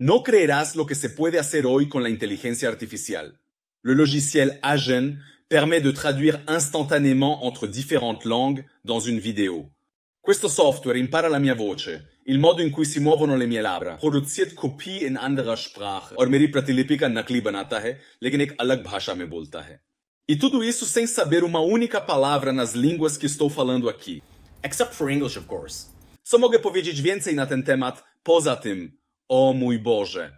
No creerás lo que se puede hacer hoy con la inteligencia artificial. Le logiciel Agen permet de traduire instantanément entre différentes langues dans une vidéo. Questo software impara la mia voce, il modo in cui si muovono le mie labbra, produziert copie in anderer Sprache or meri प्रतिलिपिका नकली बनाता है, लेकिन एक alag bhasha me bolta E tudo isso sem saber uma única palavra nas línguas que estou falando aqui. Except for English, of course. Co mogę powiedzieć więcej na ten temat poza tym, O mój Boże,